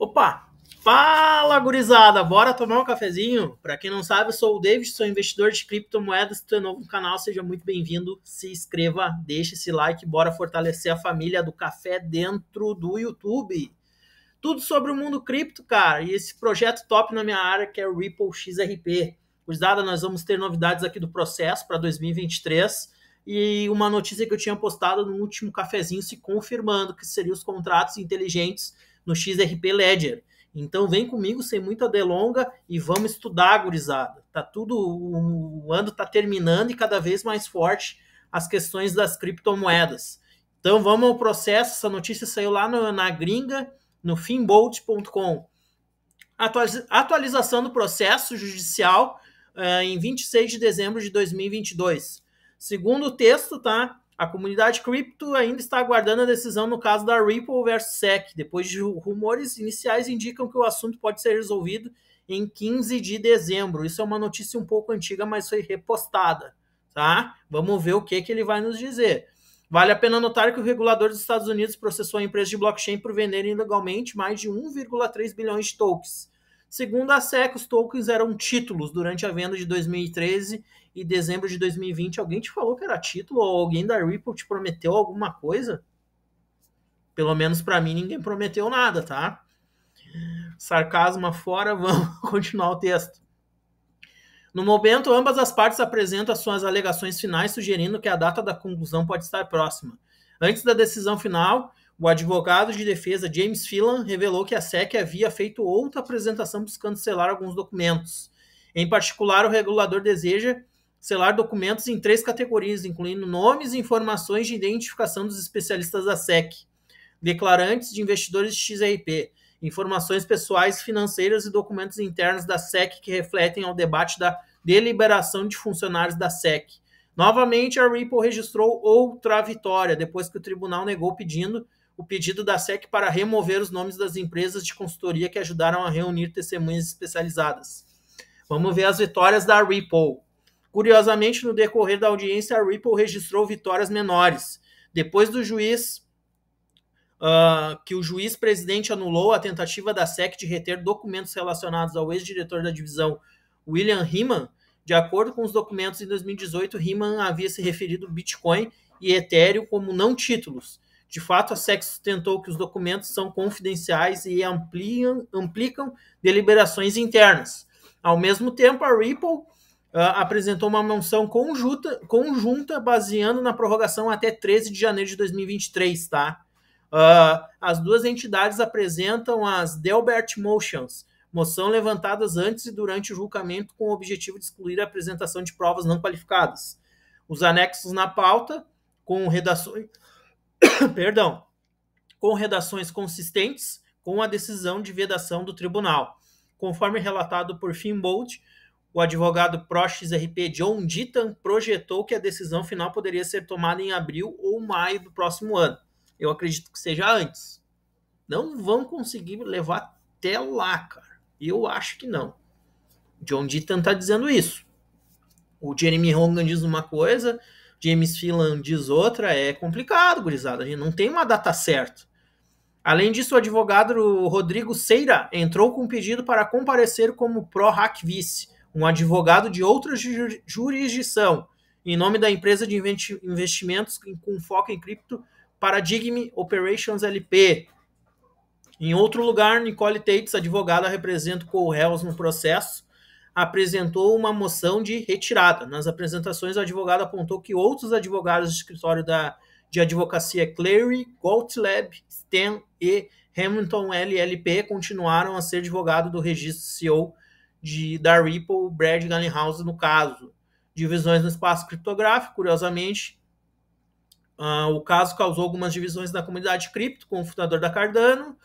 Opa! Fala, gurizada! Bora tomar um cafezinho? Para quem não sabe, eu sou o David, sou investidor de criptomoedas. Se tu é novo no canal, seja muito bem-vindo. Se inscreva, deixe esse like, bora fortalecer a família do café dentro do YouTube. Tudo sobre o mundo cripto, cara, e esse projeto top na minha área que é o Ripple XRP. Gurizada, nós vamos ter novidades aqui do processo para 2023 e uma notícia que eu tinha postado no último cafezinho se confirmando que seriam os contratos inteligentes no XRP Ledger. Então vem comigo sem muita delonga e vamos estudar, gurizada. Tá tudo o ano tá terminando e cada vez mais forte as questões das criptomoedas. Então vamos ao processo. Essa notícia saiu lá no, na gringa, no finbolt.com. Atualização do processo judicial uh, em 26 de dezembro de 2022. Segundo o texto, tá? A comunidade cripto ainda está aguardando a decisão no caso da Ripple versus SEC, depois de rumores iniciais indicam que o assunto pode ser resolvido em 15 de dezembro. Isso é uma notícia um pouco antiga, mas foi repostada, tá? Vamos ver o que, que ele vai nos dizer. Vale a pena notar que o regulador dos Estados Unidos processou a empresa de blockchain por vender ilegalmente mais de 1,3 bilhões de tokens. Segundo a SEC, os tokens eram títulos durante a venda de 2013 e dezembro de 2020 alguém te falou que era título ou alguém da Ripple te prometeu alguma coisa? Pelo menos para mim ninguém prometeu nada, tá? Sarcasmo fora, vamos continuar o texto. No momento, ambas as partes apresentam suas alegações finais, sugerindo que a data da conclusão pode estar próxima. Antes da decisão final, o advogado de defesa James Phelan revelou que a SEC havia feito outra apresentação buscando selar alguns documentos. Em particular, o regulador deseja selar documentos em três categorias, incluindo nomes e informações de identificação dos especialistas da SEC, declarantes de investidores de XRP, informações pessoais, financeiras e documentos internos da SEC que refletem ao debate da deliberação de funcionários da SEC. Novamente, a Ripple registrou outra vitória depois que o tribunal negou pedindo o pedido da SEC para remover os nomes das empresas de consultoria que ajudaram a reunir testemunhas especializadas. Vamos ver as vitórias da Ripple. Curiosamente, no decorrer da audiência, a Ripple registrou vitórias menores. Depois do juiz Uh, que o juiz presidente anulou a tentativa da SEC de reter documentos relacionados ao ex-diretor da divisão William Himan. De acordo com os documentos, em 2018, Himan havia se referido Bitcoin e Ethereum como não títulos. De fato, a SEC sustentou que os documentos são confidenciais e ampliam, implicam deliberações internas. Ao mesmo tempo, a Ripple uh, apresentou uma moção conjunta, conjunta baseando na prorrogação até 13 de janeiro de 2023, tá? Uh, as duas entidades apresentam as Delbert Motions, moção levantadas antes e durante o julgamento com o objetivo de excluir a apresentação de provas não qualificadas. Os anexos na pauta, com redações. Perdão. Com redações consistentes com a decisão de vedação do tribunal. Conforme relatado por Finbold, o advogado Proches RP John Dittan projetou que a decisão final poderia ser tomada em abril ou maio do próximo ano. Eu acredito que seja antes. Não vão conseguir levar até lá, cara. Eu acho que não. John Dittan está dizendo isso. O Jeremy Hongan diz uma coisa, James Phelan diz outra. É complicado, gurizada. A gente não tem uma data certa. Além disso, o advogado Rodrigo Seira entrou com um pedido para comparecer como pró-hack vice um advogado de outra jurisdição, em nome da empresa de investimentos com foco em cripto Paradigm Operations LP. Em outro lugar, Nicole Tates, advogada, representa o Correus no processo, apresentou uma moção de retirada. Nas apresentações, o advogado apontou que outros advogados do escritório da, de advocacia Clary, Goldlab, Stan e Hamilton LLP continuaram a ser advogado do registro CEO de da Ripple, Brad Gallenhouse no caso. Divisões no espaço criptográfico, curiosamente, uh, o caso causou algumas divisões na comunidade cripto com o fundador da Cardano,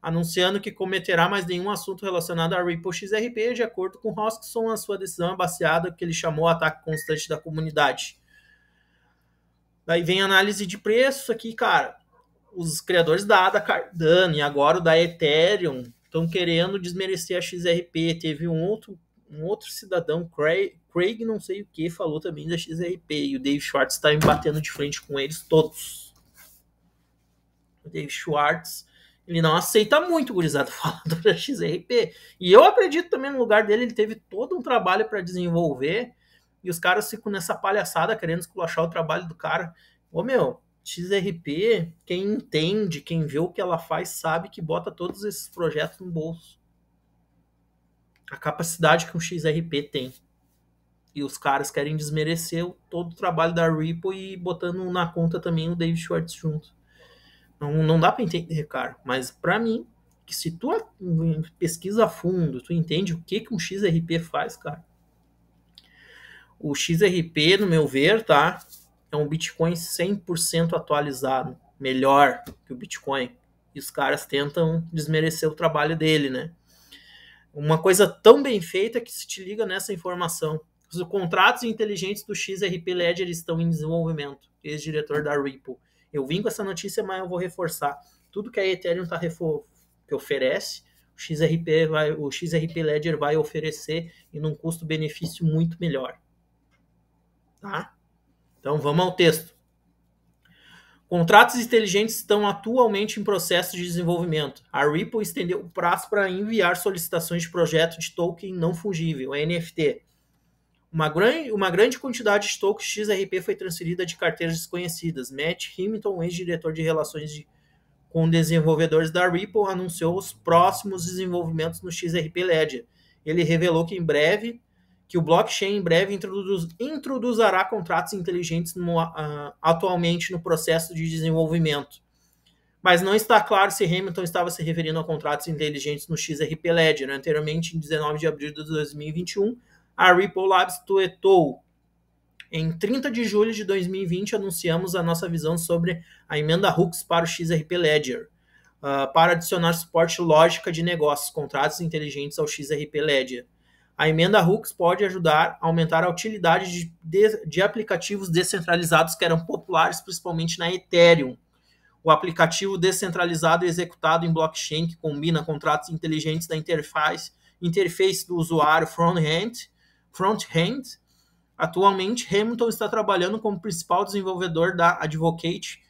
anunciando que cometerá mais nenhum assunto relacionado à Ripple XRP, de acordo com Hoskinson, a sua decisão é baseada que ele chamou ataque constante da comunidade. Daí vem análise de preço aqui, cara. Os criadores da ADA Cardano e agora o da Ethereum estão querendo desmerecer a XRP. Teve um outro, um outro cidadão, Craig, Craig não sei o que, falou também da XRP. E o Dave Schwartz está batendo de frente com eles todos. O Dave Schwartz, ele não aceita muito, o gurizado falando da XRP. E eu acredito também no lugar dele, ele teve todo um trabalho para desenvolver. E os caras ficam nessa palhaçada querendo esculachar o trabalho do cara. Ô meu, XRP, quem entende, quem vê o que ela faz, sabe que bota todos esses projetos no bolso. A capacidade que um XRP tem. E os caras querem desmerecer todo o trabalho da Ripple e botando na conta também o David Schwartz junto. Não, não dá para entender, cara. Mas para mim, que se tu pesquisa a fundo, tu entende o que, que um XRP faz, cara. O XRP, no meu ver, tá? é um Bitcoin 100% atualizado, melhor que o Bitcoin. E os caras tentam desmerecer o trabalho dele, né? Uma coisa tão bem feita que se te liga nessa informação. Os contratos inteligentes do XRP Ledger estão em desenvolvimento, ex-diretor da Ripple. Eu vim com essa notícia, mas eu vou reforçar. Tudo que a Ethereum tá que oferece, o XRP, vai, o XRP Ledger vai oferecer e num custo-benefício muito melhor. Tá? Então vamos ao texto. Contratos inteligentes estão atualmente em processo de desenvolvimento. A Ripple estendeu o prazo para enviar solicitações de projeto de token não fungível, NFT. Uma, gran uma grande quantidade de tokens XRP foi transferida de carteiras desconhecidas. Matt Hamilton, ex-diretor de relações de com desenvolvedores da Ripple, anunciou os próximos desenvolvimentos no XRP Ledger. Ele revelou que em breve que o blockchain em breve introduz, introduzirá contratos inteligentes no, uh, atualmente no processo de desenvolvimento. Mas não está claro se Hamilton estava se referindo a contratos inteligentes no XRP Ledger. Né? Anteriormente, em 19 de abril de 2021, a Ripple Labs tuetou. Em 30 de julho de 2020, anunciamos a nossa visão sobre a emenda Hooks para o XRP Ledger, uh, ah, para adicionar suporte lógica de negócios, contratos inteligentes ao XRP Ledger. A emenda Hooks pode ajudar a aumentar a utilidade de, de, de aplicativos descentralizados que eram populares principalmente na Ethereum. O aplicativo descentralizado executado em blockchain que combina contratos inteligentes da interface, interface do usuário front-end, front Atualmente, Hamilton está trabalhando como principal desenvolvedor da Advocate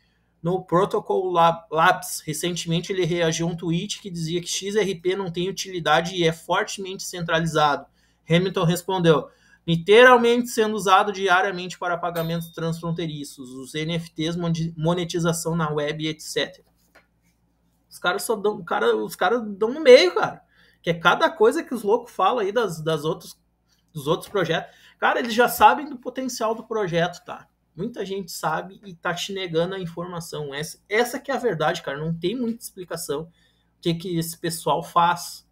no Protocol Labs. Recentemente, ele reagiu a um tweet que dizia que XRP não tem utilidade e é fortemente centralizado. Hamilton respondeu: literalmente sendo usado diariamente para pagamentos transfronteiriços, os NFTs, monetização na web, etc. Os caras só dão, cara, os caras dão no meio, cara. Que é cada coisa que os loucos falam aí das, das outros, dos outros projetos. Cara, eles já sabem do potencial do projeto, tá? Muita gente sabe e tá te negando a informação. Essa, essa que é a verdade, cara. Não tem muita explicação o que, que esse pessoal faz.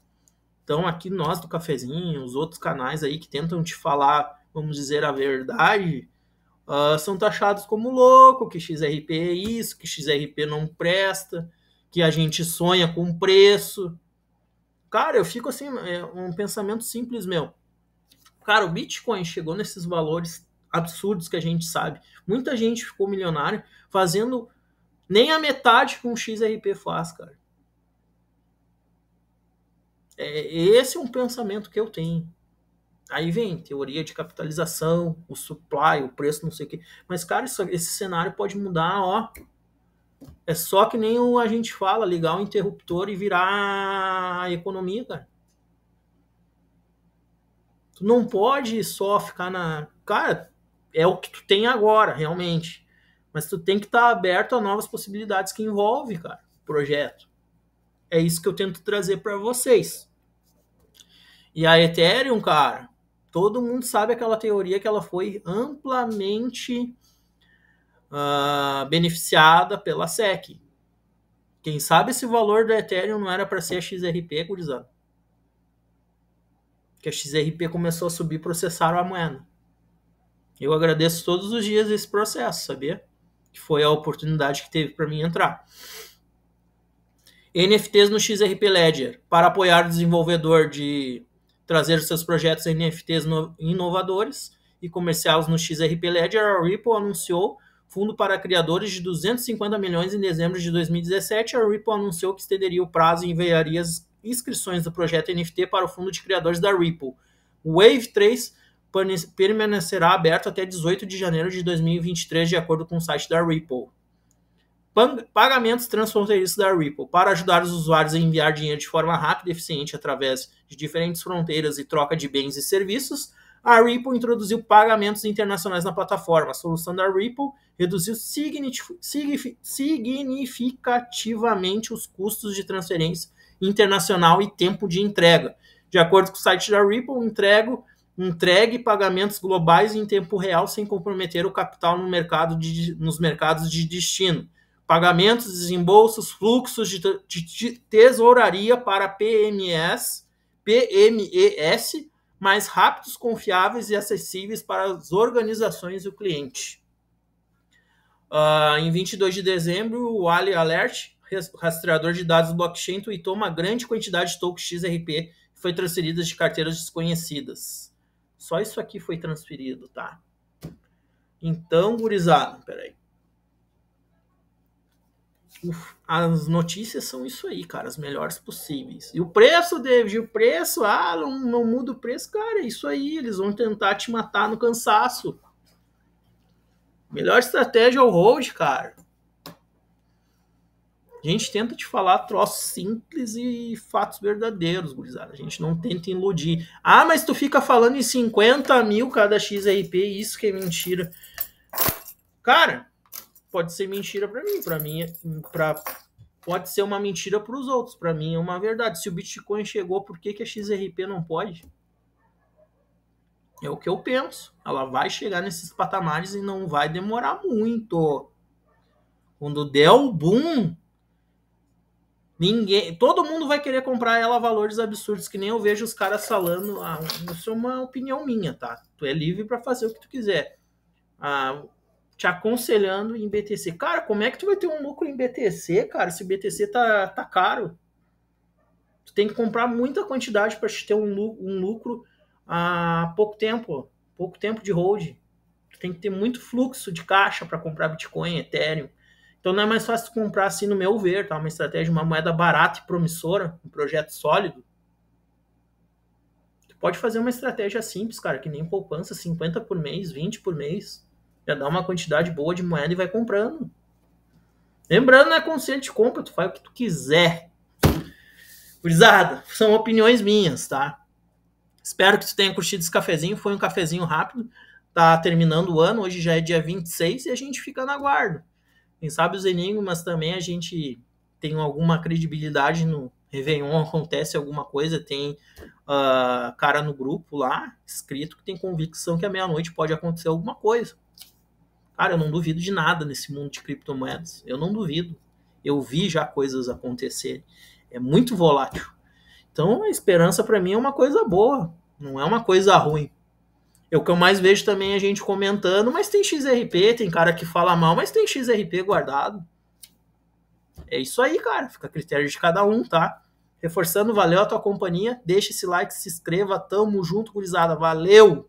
Então, aqui nós do Cafezinho, os outros canais aí que tentam te falar, vamos dizer, a verdade, uh, são taxados como louco, que XRP é isso, que XRP não presta, que a gente sonha com preço. Cara, eu fico assim, é um pensamento simples meu. Cara, o Bitcoin chegou nesses valores absurdos que a gente sabe. Muita gente ficou milionária fazendo nem a metade que um XRP faz, cara. É, esse é um pensamento que eu tenho. Aí vem teoria de capitalização, o supply, o preço, não sei o quê. Mas, cara, isso, esse cenário pode mudar, ó. É só que nem a gente fala, ligar o interruptor e virar a economia, cara. Tu não pode só ficar na. Cara, é o que tu tem agora, realmente. Mas tu tem que estar tá aberto a novas possibilidades que envolve, cara, o projeto. É isso que eu tento trazer para vocês. E a Ethereum, cara, todo mundo sabe aquela teoria que ela foi amplamente uh, beneficiada pela SEC. Quem sabe esse valor do Ethereum não era para ser a XRP, gurizada? Que a XRP começou a subir, processaram a moeda. Eu agradeço todos os dias esse processo, sabia? Que foi a oportunidade que teve para mim entrar. NFTs no XRP Ledger para apoiar o desenvolvedor de trazer seus projetos NFTs inovadores e comerciá-los no XRP Ledger, a Ripple anunciou fundo para criadores de 250 milhões em dezembro de 2017. A Ripple anunciou que estenderia o prazo e enviaria as inscrições do projeto NFT para o fundo de criadores da Ripple. O Wave 3 permanecerá aberto até 18 de janeiro de 2023, de acordo com o site da Ripple pagamentos transfronteiriços da Ripple para ajudar os usuários a enviar dinheiro de forma rápida e eficiente através de diferentes fronteiras e troca de bens e serviços. A Ripple introduziu pagamentos internacionais na plataforma. A solução da Ripple reduziu significativamente os custos de transferência internacional e tempo de entrega. De acordo com o site da Ripple, entrego entregue pagamentos globais em tempo real sem comprometer o capital no mercado de, nos mercados de destino pagamentos, desembolsos, fluxos de, de, de tesouraria para PMS, PMES mais rápidos, confiáveis e acessíveis para as organizações e o cliente. Uh, em 22 de dezembro, o Ali Alert, rastreador de dados blockchain, tweetou uma grande quantidade de tokens XRP que foi transferida de carteiras desconhecidas. Só isso aqui foi transferido, tá? Então, gurizada, peraí as notícias são isso aí, cara, as melhores possíveis. E o preço, David, o preço, ah, não, não muda o preço, cara, é isso aí, eles vão tentar te matar no cansaço. Melhor estratégia é o hold, cara. A gente tenta te falar troços simples e fatos verdadeiros, gurizada. A gente não tenta iludir. Ah, mas tu fica falando em 50 mil cada XRP, isso que é mentira. Cara, pode ser mentira para mim, para mim, para pode ser uma mentira para os outros, para mim é uma verdade. Se o Bitcoin chegou, por que que a XRP não pode? É o que eu penso. Ela vai chegar nesses patamares e não vai demorar muito. Quando der o boom, ninguém, todo mundo vai querer comprar ela a valores absurdos que nem eu vejo os caras falando. Ah, isso é uma opinião minha, tá? Tu é livre para fazer o que tu quiser. Ah, te aconselhando em BTC. Cara, como é que tu vai ter um lucro em BTC, cara, se BTC tá, tá caro? Tu tem que comprar muita quantidade para te ter um, um lucro há pouco tempo, pouco tempo de hold. Tu tem que ter muito fluxo de caixa para comprar Bitcoin, Ethereum. Então não é mais fácil comprar assim, no meu ver, tá? Uma estratégia, uma moeda barata e promissora, um projeto sólido. Tu pode fazer uma estratégia simples, cara, que nem poupança, 50 por mês, 20 por mês já dá uma quantidade boa de moeda e vai comprando. Lembrando, não é consciente de compra, tu faz o que tu quiser. Gurizada, são opiniões minhas, tá? Espero que tu tenha curtido esse cafezinho, foi um cafezinho rápido. Tá terminando o ano, hoje já é dia 26 e a gente fica na guarda. Quem sabe os enigmas também a gente tem alguma credibilidade no Réveillon, acontece alguma coisa, tem uh, cara no grupo lá, escrito, que tem convicção que à meia-noite pode acontecer alguma coisa. Cara, eu não duvido de nada nesse mundo de criptomoedas. Eu não duvido. Eu vi já coisas acontecerem. É muito volátil. Então, a esperança para mim é uma coisa boa, não é uma coisa ruim. É o que eu mais vejo também a gente comentando, mas tem XRP, tem cara que fala mal, mas tem XRP guardado. É isso aí, cara. Fica a critério de cada um, tá? Reforçando, valeu a tua companhia. Deixa esse like, se inscreva. Tamo junto, gurizada. Valeu!